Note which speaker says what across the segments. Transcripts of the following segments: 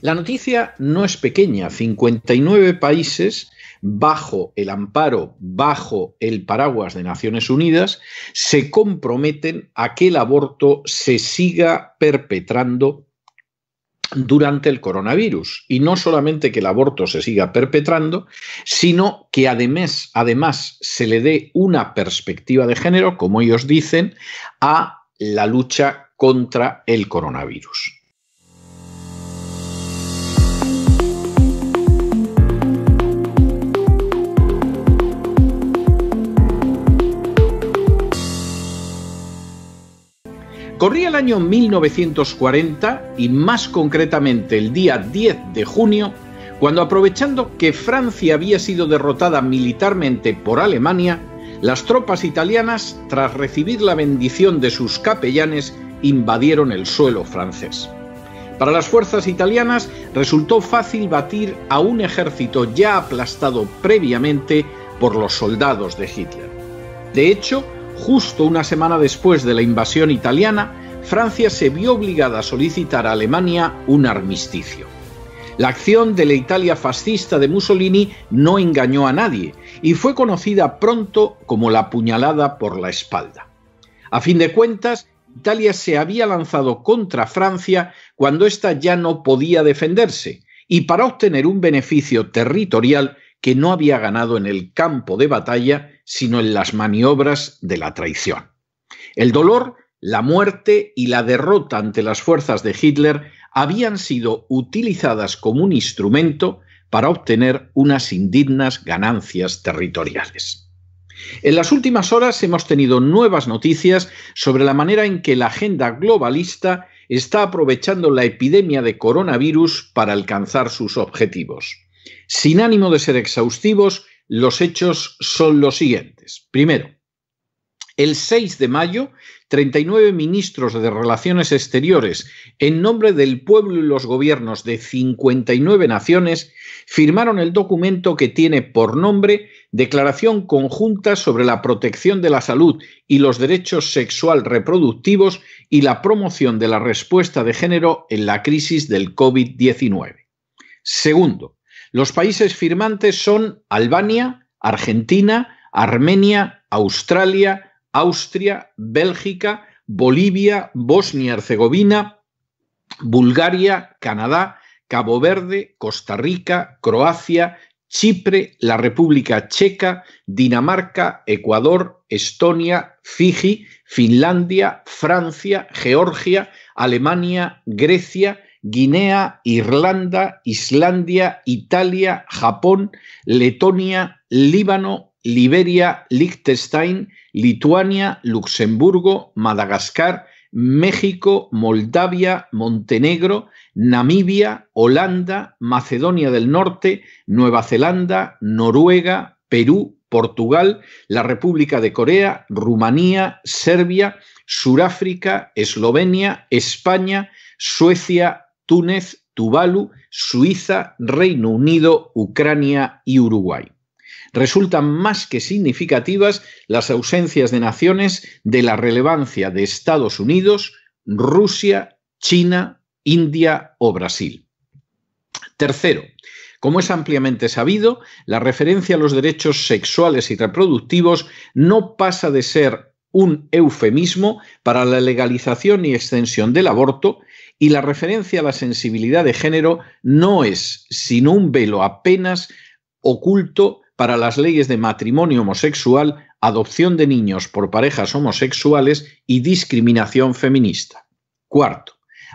Speaker 1: La noticia no es pequeña. 59 países bajo el amparo, bajo el paraguas de Naciones Unidas, se comprometen a que el aborto se siga perpetrando durante el coronavirus. Y no solamente que el aborto se siga perpetrando, sino que además, además se le dé una perspectiva de género, como ellos dicen, a la lucha contra el coronavirus. Corría el año 1940 y más concretamente el día 10 de junio, cuando aprovechando que Francia había sido derrotada militarmente por Alemania, las tropas italianas, tras recibir la bendición de sus capellanes, invadieron el suelo francés. Para las fuerzas italianas resultó fácil batir a un ejército ya aplastado previamente por los soldados de Hitler. De hecho, justo una semana después de la invasión italiana, Francia se vio obligada a solicitar a Alemania un armisticio. La acción de la Italia fascista de Mussolini no engañó a nadie y fue conocida pronto como la puñalada por la espalda. A fin de cuentas, Italia se había lanzado contra Francia cuando ésta ya no podía defenderse y para obtener un beneficio territorial que no había ganado en el campo de batalla sino en las maniobras de la traición. El dolor, la muerte y la derrota ante las fuerzas de Hitler habían sido utilizadas como un instrumento para obtener unas indignas ganancias territoriales. En las últimas horas hemos tenido nuevas noticias sobre la manera en que la agenda globalista está aprovechando la epidemia de coronavirus para alcanzar sus objetivos. Sin ánimo de ser exhaustivos, los hechos son los siguientes. Primero, el 6 de mayo, 39 ministros de Relaciones Exteriores, en nombre del pueblo y los gobiernos de 59 naciones, firmaron el documento que tiene por nombre Declaración Conjunta sobre la Protección de la Salud y los Derechos Sexual Reproductivos y la Promoción de la Respuesta de Género en la Crisis del COVID-19. Segundo, los países firmantes son Albania, Argentina, Armenia, Australia, Austria, Bélgica, Bolivia, Bosnia-Herzegovina, Bulgaria, Canadá, Cabo Verde, Costa Rica, Croacia, Chipre, la República Checa, Dinamarca, Ecuador, Estonia, Fiji, Finlandia, Francia, Georgia, Alemania, Grecia, Guinea, Irlanda, Islandia, Italia, Japón, Letonia, Líbano, Liberia, Liechtenstein, Lituania, Luxemburgo, Madagascar, México, Moldavia, Montenegro, Namibia, Holanda, Macedonia del Norte, Nueva Zelanda, Noruega, Perú, Portugal, la República de Corea, Rumanía, Serbia, Suráfrica, Eslovenia, España, Suecia, Túnez, Tuvalu, Suiza, Reino Unido, Ucrania y Uruguay. Resultan más que significativas las ausencias de naciones de la relevancia de Estados Unidos, Rusia, China, India o Brasil. Tercero, como es ampliamente sabido, la referencia a los derechos sexuales y reproductivos no pasa de ser un eufemismo para la legalización y extensión del aborto, y la referencia a la sensibilidad de género no es sino un velo apenas oculto para las leyes de matrimonio homosexual, adopción de niños por parejas homosexuales y discriminación feminista. Cuarto,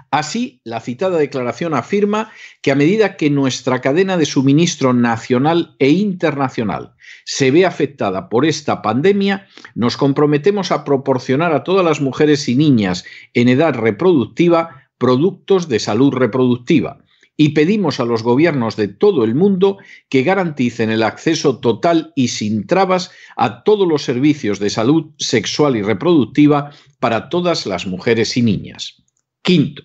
Speaker 1: Así, la citada declaración afirma que a medida que nuestra cadena de suministro nacional e internacional se ve afectada por esta pandemia, nos comprometemos a proporcionar a todas las mujeres y niñas en edad reproductiva productos de salud reproductiva y pedimos a los gobiernos de todo el mundo que garanticen el acceso total y sin trabas a todos los servicios de salud sexual y reproductiva para todas las mujeres y niñas. Quinto,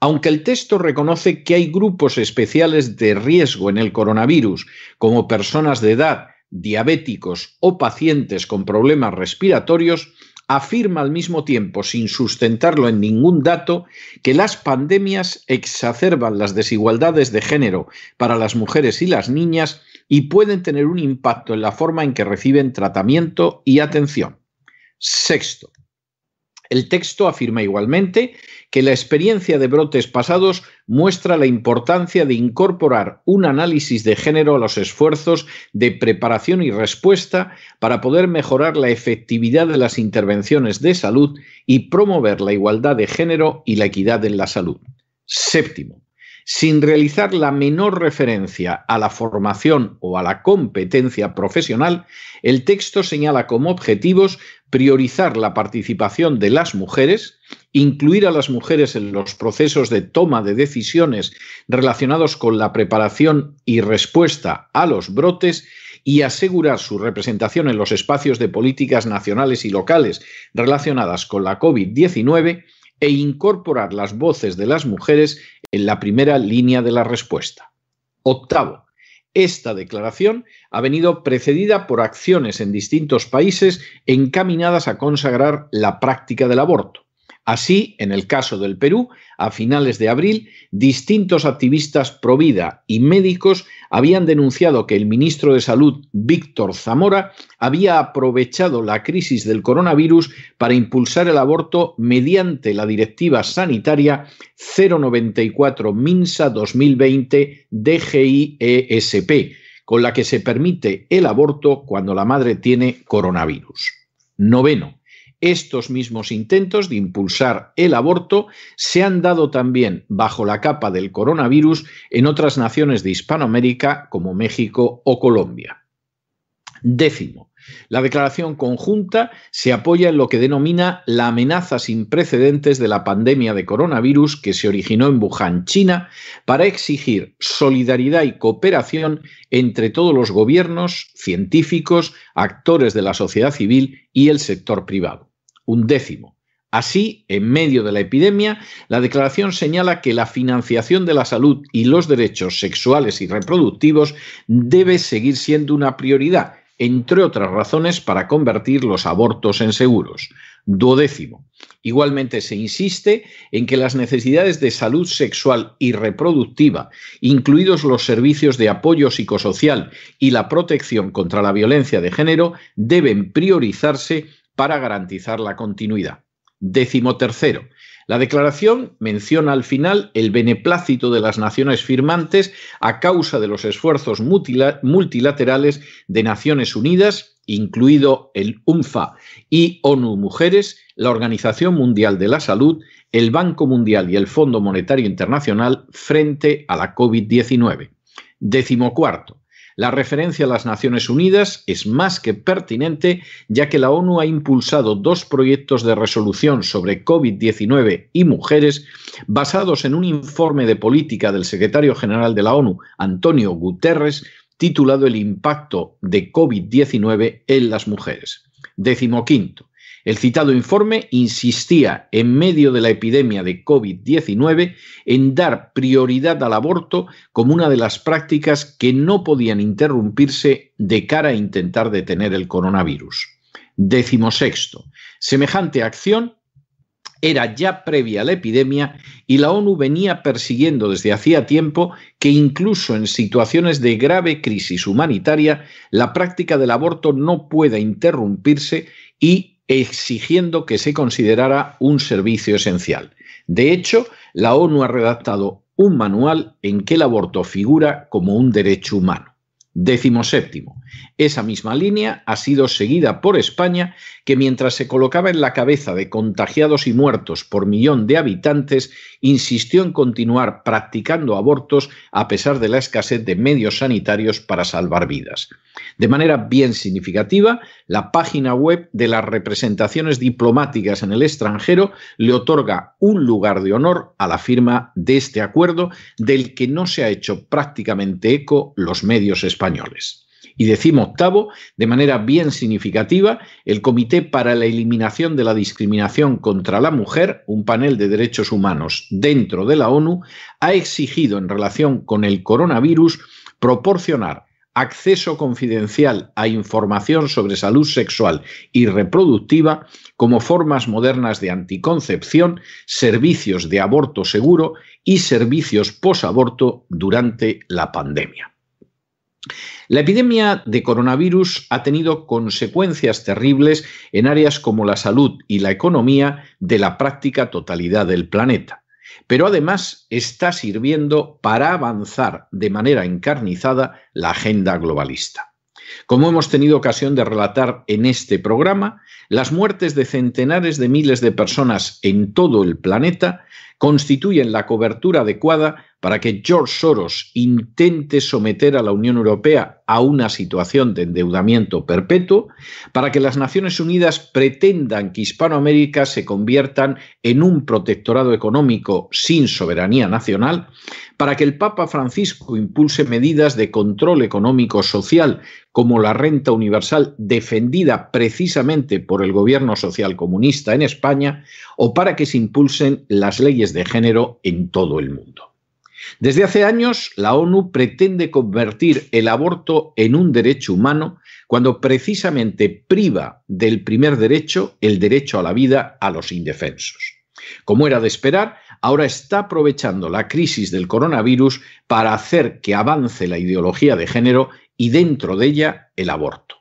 Speaker 1: aunque el texto reconoce que hay grupos especiales de riesgo en el coronavirus, como personas de edad, diabéticos o pacientes con problemas respiratorios, afirma al mismo tiempo, sin sustentarlo en ningún dato, que las pandemias exacerban las desigualdades de género para las mujeres y las niñas y pueden tener un impacto en la forma en que reciben tratamiento y atención. Sexto, el texto afirma igualmente que la experiencia de brotes pasados muestra la importancia de incorporar un análisis de género a los esfuerzos de preparación y respuesta para poder mejorar la efectividad de las intervenciones de salud y promover la igualdad de género y la equidad en la salud. Séptimo, sin realizar la menor referencia a la formación o a la competencia profesional, el texto señala como objetivos priorizar la participación de las mujeres, incluir a las mujeres en los procesos de toma de decisiones relacionados con la preparación y respuesta a los brotes y asegurar su representación en los espacios de políticas nacionales y locales relacionadas con la COVID-19 e incorporar las voces de las mujeres en la primera línea de la respuesta. Octavo, esta declaración ha venido precedida por acciones en distintos países encaminadas a consagrar la práctica del aborto. Así, en el caso del Perú, a finales de abril, distintos activistas provida y médicos habían denunciado que el ministro de Salud, Víctor Zamora, había aprovechado la crisis del coronavirus para impulsar el aborto mediante la Directiva Sanitaria 094 MINSA 2020 DGIESP, con la que se permite el aborto cuando la madre tiene coronavirus. Noveno. Estos mismos intentos de impulsar el aborto se han dado también bajo la capa del coronavirus en otras naciones de Hispanoamérica como México o Colombia. Décimo. La declaración conjunta se apoya en lo que denomina la amenaza sin precedentes de la pandemia de coronavirus que se originó en Wuhan, China, para exigir solidaridad y cooperación entre todos los gobiernos, científicos, actores de la sociedad civil y el sector privado un décimo. Así, en medio de la epidemia, la declaración señala que la financiación de la salud y los derechos sexuales y reproductivos debe seguir siendo una prioridad, entre otras razones para convertir los abortos en seguros. Duodécimo. Igualmente se insiste en que las necesidades de salud sexual y reproductiva, incluidos los servicios de apoyo psicosocial y la protección contra la violencia de género, deben priorizarse para garantizar la continuidad. Décimo tercero, la declaración menciona al final el beneplácito de las naciones firmantes a causa de los esfuerzos multilaterales de Naciones Unidas, incluido el UNFA y ONU Mujeres, la Organización Mundial de la Salud, el Banco Mundial y el Fondo Monetario Internacional frente a la COVID-19. Décimo cuarto, la referencia a las Naciones Unidas es más que pertinente, ya que la ONU ha impulsado dos proyectos de resolución sobre COVID-19 y mujeres basados en un informe de política del secretario general de la ONU, Antonio Guterres, titulado El impacto de COVID-19 en las mujeres. Décimo quinto, el citado informe insistía, en medio de la epidemia de COVID-19, en dar prioridad al aborto como una de las prácticas que no podían interrumpirse de cara a intentar detener el coronavirus. Décimo sexto. Semejante acción era ya previa a la epidemia y la ONU venía persiguiendo desde hacía tiempo que incluso en situaciones de grave crisis humanitaria la práctica del aborto no pueda interrumpirse y exigiendo que se considerara un servicio esencial. De hecho, la ONU ha redactado un manual en que el aborto figura como un derecho humano. Décimo séptimo, esa misma línea ha sido seguida por España, que mientras se colocaba en la cabeza de contagiados y muertos por millón de habitantes, insistió en continuar practicando abortos a pesar de la escasez de medios sanitarios para salvar vidas. De manera bien significativa, la página web de las representaciones diplomáticas en el extranjero le otorga un lugar de honor a la firma de este acuerdo del que no se ha hecho prácticamente eco los medios españoles. Y octavo, de manera bien significativa, el Comité para la Eliminación de la Discriminación contra la Mujer, un panel de derechos humanos dentro de la ONU, ha exigido en relación con el coronavirus proporcionar acceso confidencial a información sobre salud sexual y reproductiva como formas modernas de anticoncepción, servicios de aborto seguro y servicios posaborto durante la pandemia. La epidemia de coronavirus ha tenido consecuencias terribles en áreas como la salud y la economía de la práctica totalidad del planeta, pero además está sirviendo para avanzar de manera encarnizada la agenda globalista. Como hemos tenido ocasión de relatar en este programa, las muertes de centenares de miles de personas en todo el planeta constituyen la cobertura adecuada para que George Soros intente someter a la Unión Europea a una situación de endeudamiento perpetuo, para que las Naciones Unidas pretendan que Hispanoamérica se conviertan en un protectorado económico sin soberanía nacional, para que el Papa Francisco impulse medidas de control económico social como la renta universal defendida precisamente por el gobierno social comunista en España, o para que se impulsen las leyes de género en todo el mundo. Desde hace años, la ONU pretende convertir el aborto en un derecho humano cuando precisamente priva del primer derecho, el derecho a la vida, a los indefensos. Como era de esperar, ahora está aprovechando la crisis del coronavirus para hacer que avance la ideología de género y dentro de ella el aborto.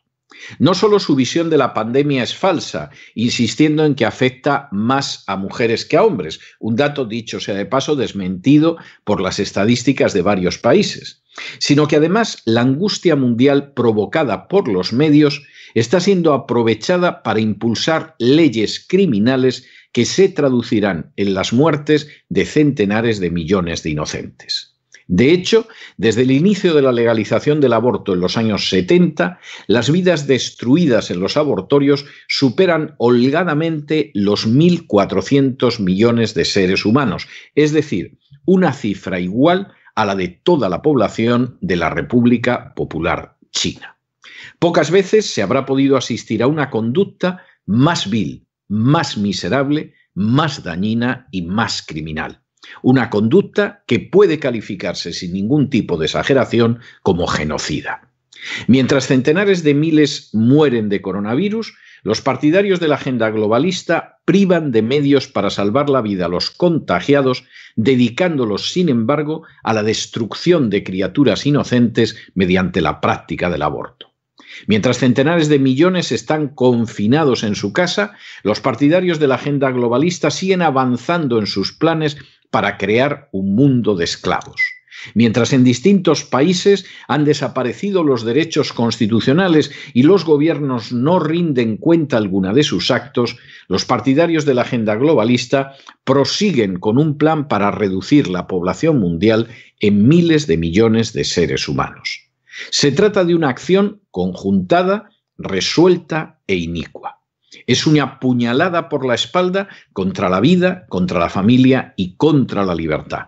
Speaker 1: No solo su visión de la pandemia es falsa, insistiendo en que afecta más a mujeres que a hombres, un dato dicho sea de paso desmentido por las estadísticas de varios países, sino que además la angustia mundial provocada por los medios está siendo aprovechada para impulsar leyes criminales que se traducirán en las muertes de centenares de millones de inocentes. De hecho, desde el inicio de la legalización del aborto en los años 70, las vidas destruidas en los abortorios superan holgadamente los 1.400 millones de seres humanos, es decir, una cifra igual a la de toda la población de la República Popular China. Pocas veces se habrá podido asistir a una conducta más vil, más miserable, más dañina y más criminal. Una conducta que puede calificarse sin ningún tipo de exageración como genocida. Mientras centenares de miles mueren de coronavirus, los partidarios de la agenda globalista privan de medios para salvar la vida a los contagiados, dedicándolos, sin embargo, a la destrucción de criaturas inocentes mediante la práctica del aborto. Mientras centenares de millones están confinados en su casa, los partidarios de la agenda globalista siguen avanzando en sus planes para crear un mundo de esclavos. Mientras en distintos países han desaparecido los derechos constitucionales y los gobiernos no rinden cuenta alguna de sus actos, los partidarios de la agenda globalista prosiguen con un plan para reducir la población mundial en miles de millones de seres humanos. Se trata de una acción conjuntada, resuelta e inicua. Es una puñalada por la espalda contra la vida, contra la familia y contra la libertad.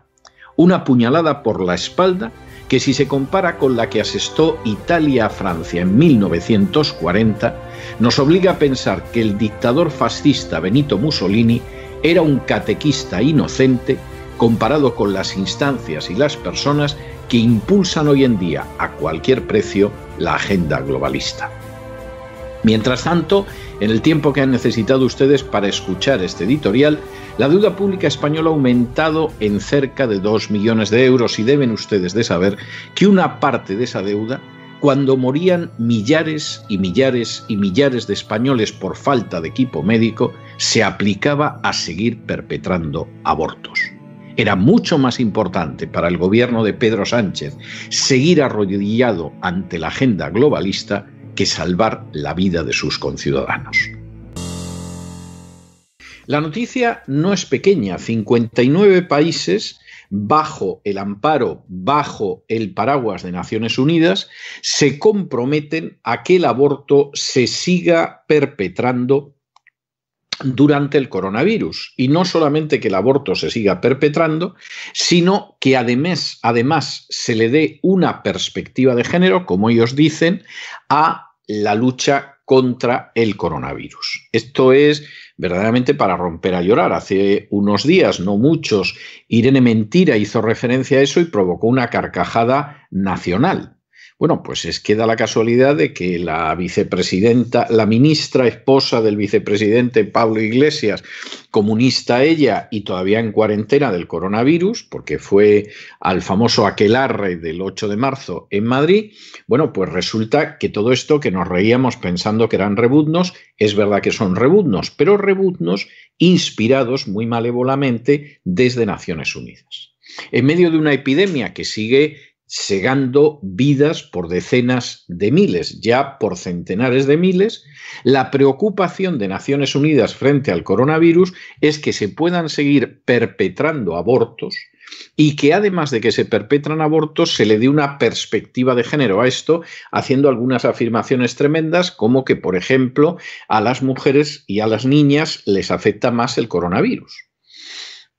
Speaker 1: Una puñalada por la espalda que si se compara con la que asestó Italia a Francia en 1940, nos obliga a pensar que el dictador fascista Benito Mussolini era un catequista inocente comparado con las instancias y las personas que impulsan hoy en día a cualquier precio la agenda globalista. Mientras tanto, en el tiempo que han necesitado ustedes para escuchar este editorial, la deuda pública española ha aumentado en cerca de 2 millones de euros y deben ustedes de saber que una parte de esa deuda, cuando morían millares y millares y millares de españoles por falta de equipo médico, se aplicaba a seguir perpetrando abortos. Era mucho más importante para el gobierno de Pedro Sánchez seguir arrodillado ante la agenda globalista que salvar la vida de sus conciudadanos. La noticia no es pequeña. 59 países, bajo el amparo, bajo el paraguas de Naciones Unidas, se comprometen a que el aborto se siga perpetrando durante el coronavirus. Y no solamente que el aborto se siga perpetrando, sino que además, además se le dé una perspectiva de género, como ellos dicen, a la lucha contra el coronavirus. Esto es verdaderamente para romper a llorar. Hace unos días, no muchos, Irene Mentira hizo referencia a eso y provocó una carcajada nacional. Bueno, pues es que da la casualidad de que la vicepresidenta, la ministra esposa del vicepresidente Pablo Iglesias, comunista ella y todavía en cuarentena del coronavirus, porque fue al famoso aquelarre del 8 de marzo en Madrid, bueno, pues resulta que todo esto que nos reíamos pensando que eran rebuznos, es verdad que son rebuznos, pero rebuznos inspirados muy malévolamente desde Naciones Unidas. En medio de una epidemia que sigue segando vidas por decenas de miles, ya por centenares de miles, la preocupación de Naciones Unidas frente al coronavirus es que se puedan seguir perpetrando abortos y que además de que se perpetran abortos se le dé una perspectiva de género a esto, haciendo algunas afirmaciones tremendas como que, por ejemplo, a las mujeres y a las niñas les afecta más el coronavirus.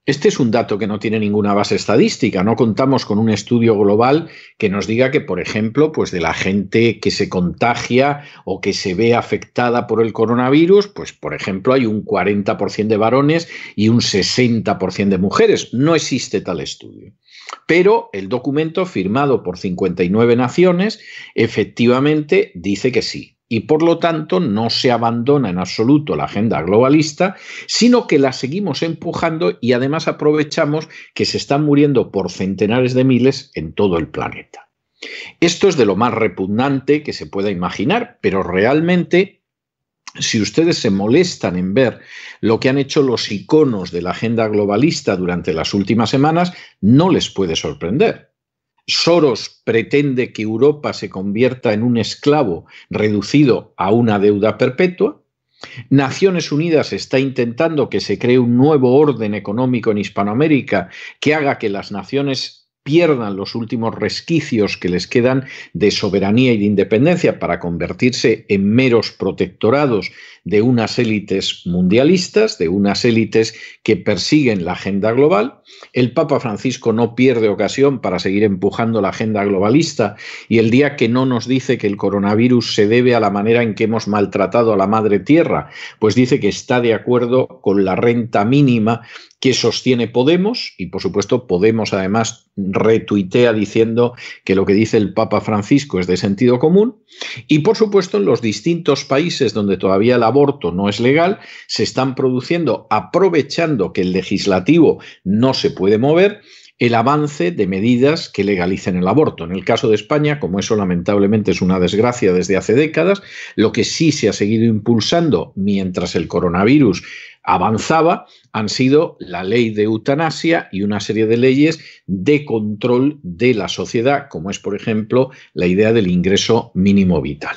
Speaker 1: Este es un dato que no tiene ninguna base estadística. No contamos con un estudio global que nos diga que, por ejemplo, pues de la gente que se contagia o que se ve afectada por el coronavirus, pues por ejemplo hay un 40% de varones y un 60% de mujeres. No existe tal estudio. Pero el documento firmado por 59 naciones efectivamente dice que sí, y por lo tanto no se abandona en absoluto la agenda globalista, sino que la seguimos empujando y además aprovechamos que se están muriendo por centenares de miles en todo el planeta. Esto es de lo más repugnante que se pueda imaginar, pero realmente si ustedes se molestan en ver lo que han hecho los iconos de la agenda globalista durante las últimas semanas, no les puede sorprender. Soros pretende que Europa se convierta en un esclavo reducido a una deuda perpetua. Naciones Unidas está intentando que se cree un nuevo orden económico en Hispanoamérica que haga que las naciones pierdan los últimos resquicios que les quedan de soberanía y de independencia para convertirse en meros protectorados de unas élites mundialistas, de unas élites que persiguen la agenda global. El Papa Francisco no pierde ocasión para seguir empujando la agenda globalista y el día que no nos dice que el coronavirus se debe a la manera en que hemos maltratado a la madre tierra, pues dice que está de acuerdo con la renta mínima que sostiene Podemos y por supuesto Podemos además retuitea diciendo que lo que dice el Papa Francisco es de sentido común y por supuesto en los distintos países donde todavía la aborto no es legal, se están produciendo, aprovechando que el legislativo no se puede mover, el avance de medidas que legalicen el aborto. En el caso de España, como eso lamentablemente es una desgracia desde hace décadas, lo que sí se ha seguido impulsando mientras el coronavirus avanzaba han sido la ley de eutanasia y una serie de leyes de control de la sociedad, como es, por ejemplo, la idea del ingreso mínimo vital.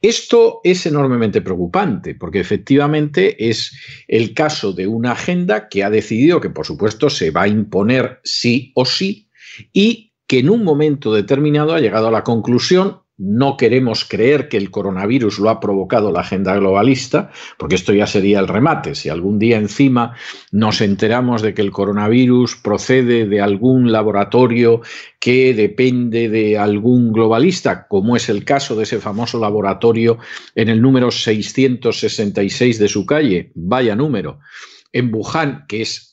Speaker 1: Esto es enormemente preocupante porque efectivamente es el caso de una agenda que ha decidido que, por supuesto, se va a imponer sí o sí y que en un momento determinado ha llegado a la conclusión no queremos creer que el coronavirus lo ha provocado la agenda globalista, porque esto ya sería el remate. Si algún día encima nos enteramos de que el coronavirus procede de algún laboratorio que depende de algún globalista, como es el caso de ese famoso laboratorio en el número 666 de su calle, vaya número, en Wuhan, que es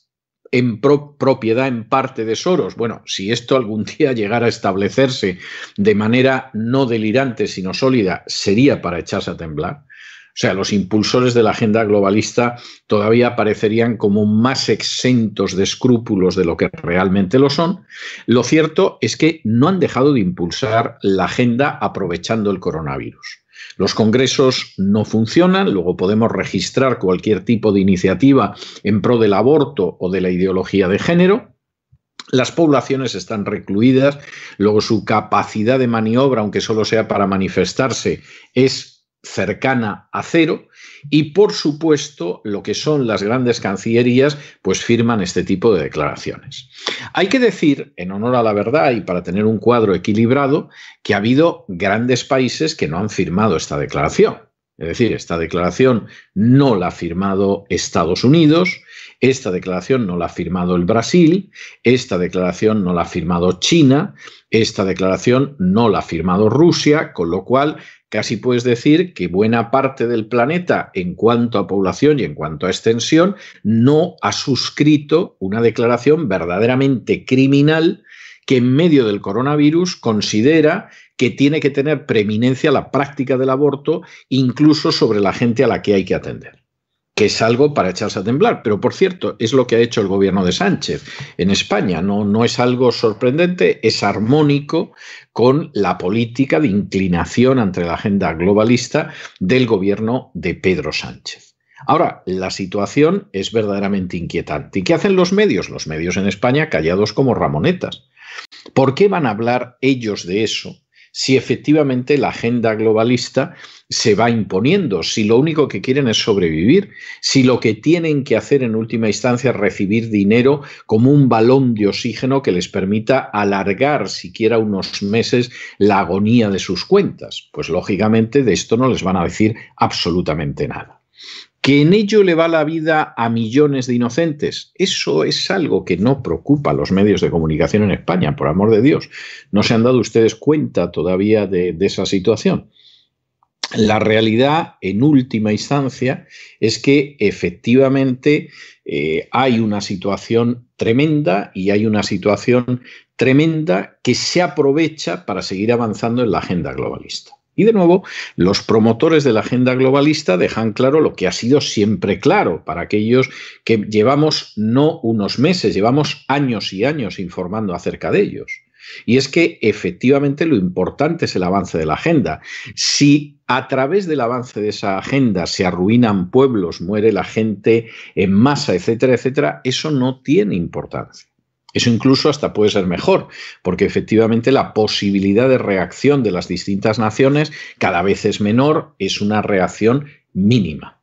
Speaker 1: en propiedad en parte de Soros. Bueno, si esto algún día llegara a establecerse de manera no delirante, sino sólida, sería para echarse a temblar. O sea, los impulsores de la agenda globalista todavía parecerían como más exentos de escrúpulos de lo que realmente lo son. Lo cierto es que no han dejado de impulsar la agenda aprovechando el coronavirus. Los congresos no funcionan, luego podemos registrar cualquier tipo de iniciativa en pro del aborto o de la ideología de género, las poblaciones están recluidas, luego su capacidad de maniobra, aunque solo sea para manifestarse, es cercana a cero y por supuesto lo que son las grandes cancillerías pues firman este tipo de declaraciones. Hay que decir, en honor a la verdad y para tener un cuadro equilibrado, que ha habido grandes países que no han firmado esta declaración. Es decir, esta declaración no la ha firmado Estados Unidos, esta declaración no la ha firmado el Brasil, esta declaración no la ha firmado China, esta declaración no la ha firmado Rusia, con lo cual casi puedes decir que buena parte del planeta, en cuanto a población y en cuanto a extensión, no ha suscrito una declaración verdaderamente criminal que en medio del coronavirus considera que tiene que tener preeminencia la práctica del aborto incluso sobre la gente a la que hay que atender que es algo para echarse a temblar. Pero por cierto, es lo que ha hecho el gobierno de Sánchez en España. No, no es algo sorprendente, es armónico con la política de inclinación ante la agenda globalista del gobierno de Pedro Sánchez. Ahora, la situación es verdaderamente inquietante. ¿Y qué hacen los medios? Los medios en España callados como ramonetas. ¿Por qué van a hablar ellos de eso si efectivamente la agenda globalista se va imponiendo, si lo único que quieren es sobrevivir, si lo que tienen que hacer en última instancia es recibir dinero como un balón de oxígeno que les permita alargar siquiera unos meses la agonía de sus cuentas. Pues lógicamente de esto no les van a decir absolutamente nada que en ello le va la vida a millones de inocentes. Eso es algo que no preocupa a los medios de comunicación en España, por amor de Dios. No se han dado ustedes cuenta todavía de, esa situación. La realidad, en última instancia, es que efectivamente eh, hay una situación tremenda y hay una situación tremenda que se aprovecha para seguir avanzando en la agenda globalista. Y de nuevo, los promotores de la agenda globalista dejan claro lo que ha sido siempre claro para aquellos que llevamos no unos meses, llevamos años y años informando acerca de ellos. Y es que efectivamente lo importante es el avance de la agenda. Si a través del avance de esa agenda se arruinan pueblos, muere la gente en masa, etcétera, etcétera, eso no tiene importancia. Eso incluso hasta puede ser mejor, porque efectivamente la posibilidad de reacción de las distintas naciones cada vez es menor, es una reacción mínima.